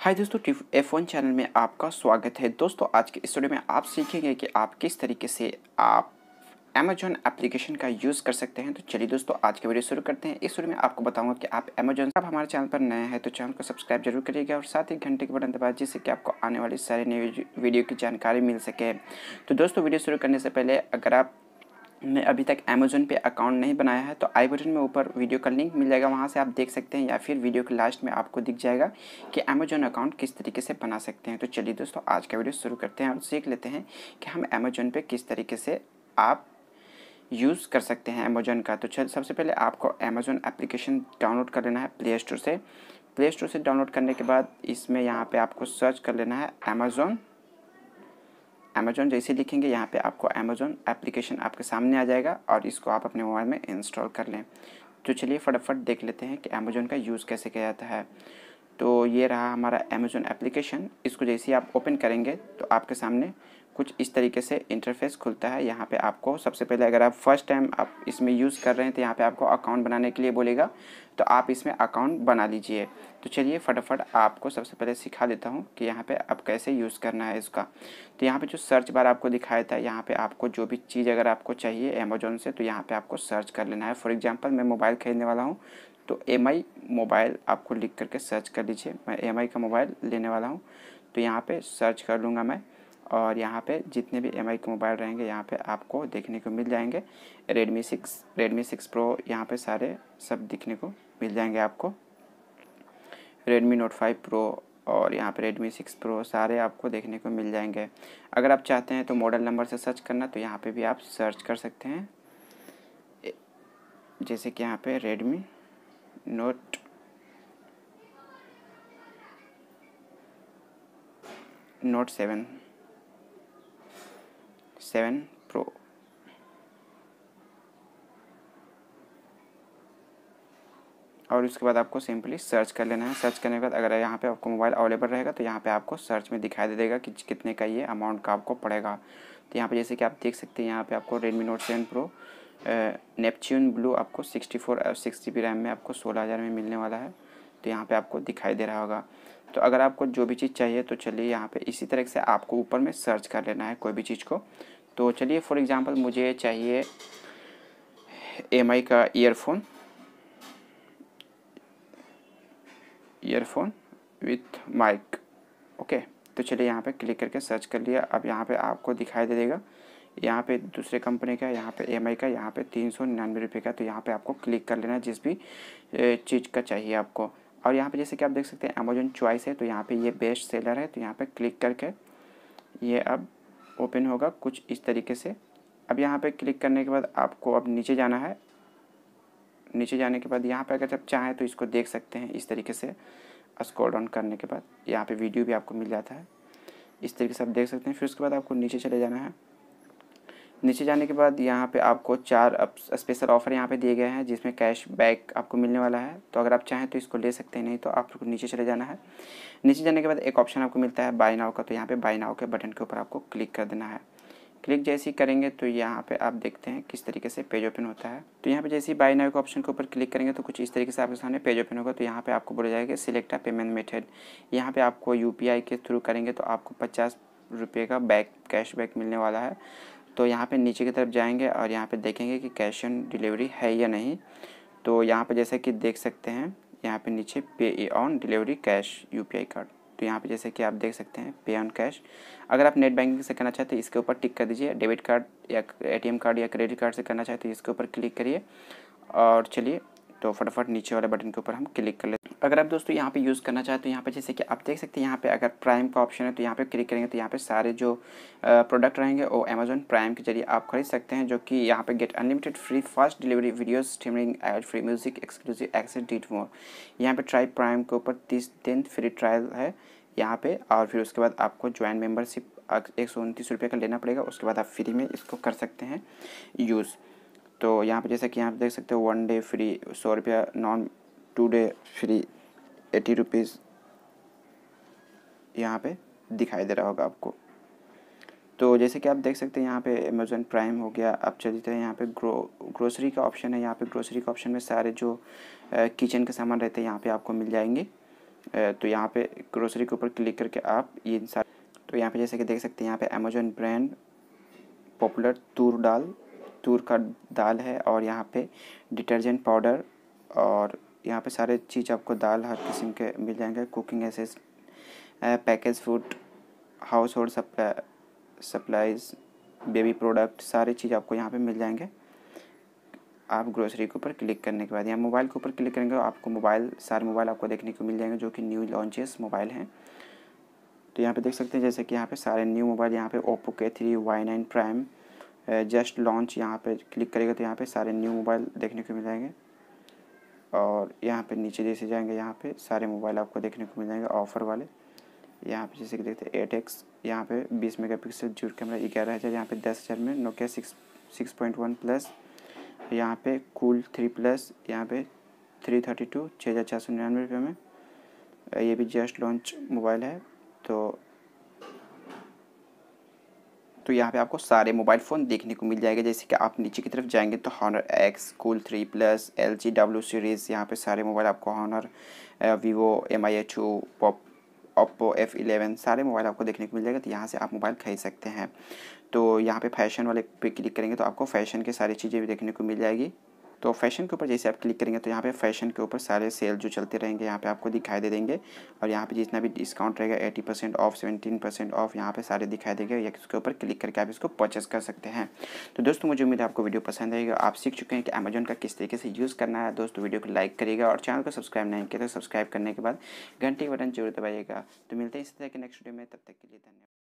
हाय दोस्तों tiff F one channel में आपका स्वागत है दोस्तों आज के इस वीडियो में आप सीखेंगे कि आप किस तरीके से आप अमेजोन एप्लीकेशन का यूज़ कर सकते हैं तो चलिए दोस्तों आज के वीडियो शुरू करते हैं इस वीडियो में आपको बताऊंगा कि आप अमेजोन आप हमारे चैनल पर नए हैं तो चैनल को सब्सक्राइब जरूर करिएगा और साथ ही घंटे के बटन दबाए जिससे कि आपको आने वाली सारी नई वीडियो की जानकारी मिल सके तो दोस्तों वीडियो शुरू करने से पहले अगर आप ने अभी तक अमेजोन पे अकाउंट नहीं बनाया है तो आई बटन में ऊपर वीडियो का लिंक मिल जाएगा वहाँ से आप देख सकते हैं या फिर वीडियो के लास्ट में आपको दिख जाएगा कि अमेजोन अकाउंट किस तरीके से बना सकते हैं तो चलिए दोस्तों आज का वीडियो शुरू करते हैं और सीख लेते हैं कि हम अमेजोन पे किस तरीके से आप यूज़ कर सकते हैं अमेजोन का तो सबसे पहले आपको अमेजोन एप्लीकेशन डाउनलोड कर लेना है प्ले स्टोर से प्ले स्टोर से डाउनलोड करने के बाद इसमें यहाँ पर आपको सर्च कर लेना है अमेजोन अमेजोन जैसे लिखेंगे यहाँ पे आपको अमेजोन एप्लीकेशन आपके सामने आ जाएगा और इसको आप अपने मोबाइल में इंस्टॉल कर लें तो चलिए फटाफट देख लेते हैं कि अमेजोन का यूज़ कैसे किया जाता है तो ये रहा हमारा अमेजोन एप्लीकेशन इसको जैसे ही आप ओपन करेंगे तो आपके सामने कुछ इस तरीके से इंटरफेस खुलता है यहाँ पे आपको सबसे पहले अगर आप फर्स्ट टाइम आप इसमें यूज़ कर रहे हैं तो यहाँ पे आपको अकाउंट बनाने के लिए बोलेगा तो आप इसमें अकाउंट बना लीजिए तो चलिए फटाफट आपको सबसे पहले सिखा देता हूँ कि यहाँ पे आप कैसे यूज़ करना है इसका तो यहाँ पे जो सर्च बार आपको दिखाया था यहाँ पे आपको जो भी चीज़ अगर आपको चाहिए अमेजोन से तो यहाँ पे आपको सर्च कर लेना है फॉर एग्जाम्पल मैं मोबाइल ख़रीदने वाला हूँ तो एम मोबाइल आपको लिख करके सर्च कर लीजिए मैं एम का मोबाइल लेने वाला हूँ तो यहाँ पर सर्च कर लूँगा मैं और यहाँ पे जितने भी एम के मोबाइल रहेंगे यहाँ पे आपको देखने को मिल जाएंगे Redmi six Redmi six pro यहाँ पे सारे सब दिखने को मिल जाएंगे आपको रेडमी नोट फाइव प्रो और यहाँ पे रेडमी सिक्स प्रो सारे आपको देखने को मिल जाएंगे अगर आप चाहते हैं तो मॉडल नंबर से सर्च करना तो यहाँ पर भी आप सर्च कर सकते हैं जैसे कि यहाँ पर Redmi note note seven seven pro और उसके बाद आपको सिंपली सर्च कर लेना है सर्च करने के बाद अगर यहाँ पे आपको मोबाइल अवेलेबल रहेगा तो यहाँ पे आपको सर्च में दिखाई दे देगा कि कितने का ये अमाउंट का आपको पड़ेगा तो यहाँ पे जैसे कि आप देख सकते हैं यहाँ पे आपको Redmi note seven pro Neptune blue आपको सिक्सटी फोर और सिक्स जी बी रैम में आपको सोलह हज़ार में मिलने वाला है तो यहाँ पे आपको दिखाई दे रहा होगा तो अगर आपको जो भी चीज़ चाहिए तो चलिए यहाँ पे इसी तरह से आपको ऊपर में सर्च कर लेना है कोई भी चीज़ को तो चलिए फॉर एग्ज़ाम्पल मुझे चाहिए एम आई का earphone earphone with mic okay तो चलिए यहाँ पे क्लिक करके सर्च कर लिया अब यहाँ पे आपको दिखाई दे देगा यहाँ पे दूसरे कंपनी का यहाँ पे एम का यहाँ पे तीन सौ निन्यानवे रुपये का तो यहाँ पे आपको क्लिक कर लेना जिस भी चीज़ का चाहिए आपको और यहाँ पे जैसे कि आप देख सकते हैं अमेजोन चॉइस है तो यहाँ पे ये बेस्ट सेलर है तो यहाँ पर क्लिक करके ये अब ओपन होगा कुछ इस तरीके से अब यहाँ पे क्लिक करने के बाद आपको अब नीचे जाना है नीचे जाने के बाद यहाँ पे अगर आप चाहें तो इसको देख सकते हैं इस तरीके से स्क्रॉल डाउन करने के बाद यहाँ पे वीडियो भी आपको मिल जाता है इस तरीके से आप देख सकते हैं फिर उसके बाद आपको नीचे चले जाना है नीचे जाने के बाद यहाँ पे आपको चार स्पेशल ऑफ़र यहाँ पे दिए गए हैं जिसमें कैश बैक आपको मिलने वाला है तो अगर आप चाहें तो इसको ले सकते हैं नहीं तो आपको नीचे चले जाना है नीचे जाने के बाद एक ऑप्शन आपको मिलता है बाय नाव का तो यहाँ पे बाय नाव के बटन के ऊपर आपको क्लिक कर देना है क्लिक जैसे ही करेंगे तो यहाँ पर आप देखते हैं किस तरीके से पेज ओपन होता है तो यहाँ पे जैसे ही बाई नाव के ऑप्शन के ऊपर क्लिक करेंगे तो कुछ इस तरीके से आपके सामने पेज ओपन होगा तो यहाँ पर आपको बोला जाएगा सिलेक्ट आ पेमेंट मेथड यहाँ पर आपको यू के थ्रू करेंगे तो आपको पचास रुपये का बैक कैशबैक मिलने वाला है तो यहाँ पे नीचे की तरफ जाएंगे और यहाँ पे देखेंगे कि कैश ऑन डिलीवरी है या नहीं तो यहाँ पे जैसे कि देख सकते हैं यहाँ पे नीचे pay on delivery cash UPI card तो यहाँ पे जैसे कि आप देख सकते हैं पे ऑन कैश अगर आप नेट बैंकिंग से करना चाहते हैं तो इसके ऊपर टिक कर दीजिए डेबिट कार्ड या एम कार्ड या क्रेडिट कार्ड से करना चाहते हैं तो इसके ऊपर क्लिक करिए और चलिए तो फटाफट नीचे वाले बटन के ऊपर हम क्लिक कर लेते अगर आप दोस्तों यहाँ पे यूज़ करना चाहें तो यहाँ पे जैसे कि आप देख सकते हैं यहाँ पे अगर प्राइम का ऑप्शन है तो यहाँ पे क्लिक करेंगे तो यहाँ पे सारे जो प्रोडक्ट रहेंगे वो अमेजोन प्राइम के जरिए आप खरीद सकते हैं जो कि यहाँ पे get unlimited free fast delivery video streaming ad free music exclusive access डीट मोर यहाँ पर ट्राई प्राइम के ऊपर तीस दिन फ्री ट्रायल है यहाँ पर और फिर उसके बाद आपको ज्वाइन मेम्बरशिप एक सौ उनतीस रुपये का लेना पड़ेगा उसके बाद आप फ्री में इसको कर सकते हैं यूज़ तो यहाँ पे जैसे कि यहाँ पे देख सकते हो वन डे फ्री सौ रुपया non two day free eighty rupees यहाँ पे दिखाई दे रहा होगा आपको तो जैसे कि आप देख सकते हैं यहाँ पे अमेजोन प्राइम हो गया आप चलते हैं यहाँ पे ग्रो ग्रोसरी का ऑप्शन है यहाँ पे ग्रोसरी का ऑप्शन में सारे जो किचन के सामान रहते हैं यहाँ पे आपको मिल जाएंगे तो यहाँ पे ग्रोसरी के ऊपर क्लिक करके आप ये सारे तो यहाँ पे जैसे कि देख सकते हैं यहाँ पे Amazon brand popular toor dal तूर का दाल है और यहाँ पर डिटर्जेंट पाउडर और यहाँ पे सारे चीज़ आपको दाल हर किस्म के मिल जाएंगे कुकिंग एसेस package food household supplies baby product सारे चीज़ आपको यहाँ पे मिल जाएंगे आप ग्रोसरी के ऊपर क्लिक करने के बाद यहाँ मोबाइल के ऊपर क्लिक करेंगे तो आपको मोबाइल सारे मोबाइल आपको देखने को मिल जाएंगे जो कि न्यू लॉन्चेस मोबाइल हैं तो यहाँ पे देख सकते हैं जैसे कि यहाँ पे सारे न्यू मोबाइल यहाँ पे Oppo K three Y nine prime just launch यहाँ पे क्लिक करेगा तो यहाँ पे सारे न्यू मोबाइल देखने को मिल जाएंगे और यहाँ पे नीचे जैसे जाएंगे यहाँ पे सारे मोबाइल आपको देखने को मिल जाएंगे ऑफर वाले यहाँ पे जैसे कि देखते हैं एट एक्स यहाँ पे बीस मेगा पिक्सल जूर कैमरा ग्यारह हज़ार यहाँ पे दस हज़ार में Nokia six six point one plus यहाँ पे कूल थ्री प्लस यहाँ पे थ्री थर्टी टू छः हज़ार चार सौ निन्यानवे रुपये में ये भी जस्ट लॉन्च मोबाइल है तो तो यहाँ पे आपको सारे मोबाइल फ़ोन देखने को मिल जाएगा जैसे कि आप नीचे की तरफ जाएंगे तो Honor X cool three plus L G W series यहाँ पे सारे मोबाइल आपको Honor Vivo M I H O pop Oppo F eleven सारे मोबाइल आपको देखने को मिल जाएगा तो यहाँ से आप मोबाइल खरीद सकते हैं तो यहाँ पे फैशन वाले पे क्लिक करेंगे तो आपको फैशन के सारी चीज़ें भी देखने को मिल जाएगी तो फैशन के ऊपर जैसे आप क्लिक करेंगे तो यहाँ पे फैशन के ऊपर सारे सेल जो चलते रहेंगे यहाँ पे आपको दिखाई दे देंगे और यहाँ पे जितना भी डिस्काउंट रहेगा eighty percent off 17 percent off यहाँ पे सारे दिखाई देंगे या इसके ऊपर क्लिक करके आप इसको परचेस कर सकते हैं तो दोस्तों मुझे उम्मीद है आपको वीडियो पसंद आएगा आप सीख चुके हैं कि अमेजन का किस तरीके से यूज़ करना है दोस्तों वीडियो को लाइक करिएगा और चैनल को सब्सक्राइब नहीं किया तो सब्सक्राइब करने के बाद घंटे बटन जरूर दबाइएगा तो मिलते हैं इस तरह के नेक्स्ट वीडियो में तब तक के लिए धन्यवाद